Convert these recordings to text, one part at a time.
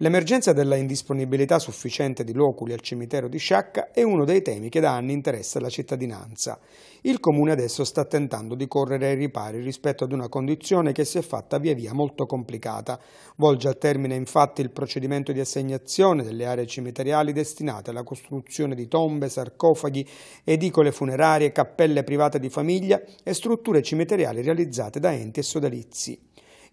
L'emergenza della indisponibilità sufficiente di loculi al cimitero di Sciacca è uno dei temi che da anni interessa la cittadinanza. Il comune adesso sta tentando di correre ai ripari rispetto ad una condizione che si è fatta via via molto complicata. Volge al termine infatti il procedimento di assegnazione delle aree cimiteriali destinate alla costruzione di tombe, sarcofaghi, edicole funerarie, cappelle private di famiglia e strutture cimiteriali realizzate da enti e sodalizi.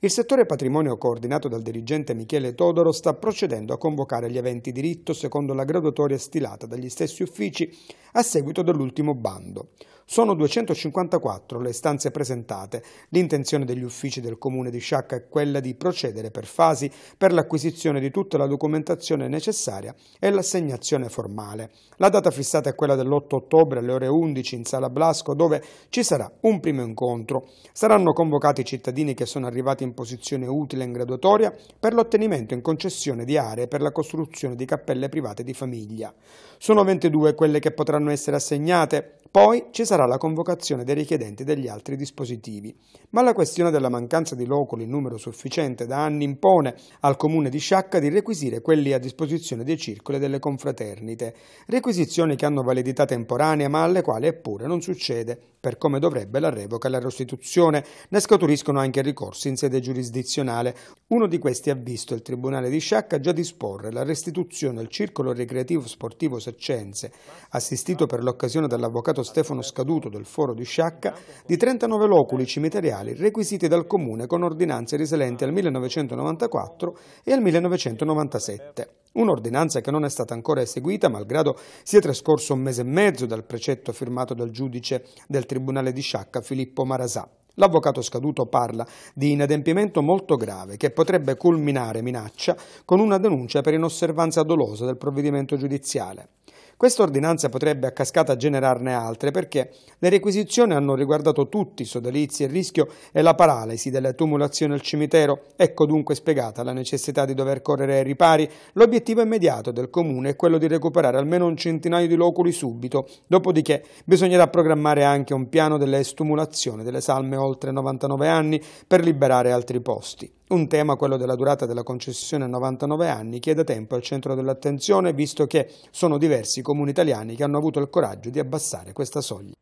Il settore patrimonio coordinato dal dirigente Michele Todoro sta procedendo a convocare gli eventi diritto secondo la graduatoria stilata dagli stessi uffici a seguito dell'ultimo bando. Sono 254 le stanze presentate. L'intenzione degli uffici del comune di Sciacca è quella di procedere per fasi per l'acquisizione di tutta la documentazione necessaria e l'assegnazione formale. La data fissata è quella dell'8 ottobre alle ore 11 in Sala Blasco dove ci sarà un primo incontro. Saranno convocati i cittadini che sono arrivati in in posizione utile in graduatoria per l'ottenimento in concessione di aree per la costruzione di cappelle private di famiglia. Sono 22 quelle che potranno essere assegnate, poi ci sarà la convocazione dei richiedenti degli altri dispositivi. Ma la questione della mancanza di loculi in numero sufficiente da anni impone al comune di Sciacca di requisire quelli a disposizione dei circoli e delle confraternite, requisizioni che hanno validità temporanea ma alle quali eppure non succede per come dovrebbe la revoca e la restituzione. Ne scaturiscono anche ricorsi in sede giurisdizionale. Uno di questi ha visto il Tribunale di Sciacca già disporre la restituzione al Circolo Ricreativo Sportivo Seccense, assistito per l'occasione dall'avvocato Stefano Scaduto del Foro di Sciacca, di 39 loculi cimiteriali requisiti dal Comune con ordinanze risalenti al 1994 e al 1997. Un'ordinanza che non è stata ancora eseguita, malgrado sia trascorso un mese e mezzo dal precetto firmato dal giudice del Tribunale Tribunale di Sciacca Filippo Marasà. L'avvocato scaduto parla di inadempimento molto grave che potrebbe culminare minaccia con una denuncia per inosservanza dolosa del provvedimento giudiziale. Questa ordinanza potrebbe a cascata generarne altre perché le requisizioni hanno riguardato tutti i sodalizi, il rischio e la paralisi delle tumulazioni al cimitero. Ecco dunque spiegata la necessità di dover correre ai ripari. L'obiettivo immediato del Comune è quello di recuperare almeno un centinaio di loculi subito, dopodiché bisognerà programmare anche un piano delle dell'estumulazione delle salme oltre 99 anni per liberare altri posti. Un tema, quello della durata della concessione a 99 anni, che è da tempo al centro dell'attenzione, visto che sono diversi i comuni italiani che hanno avuto il coraggio di abbassare questa soglia.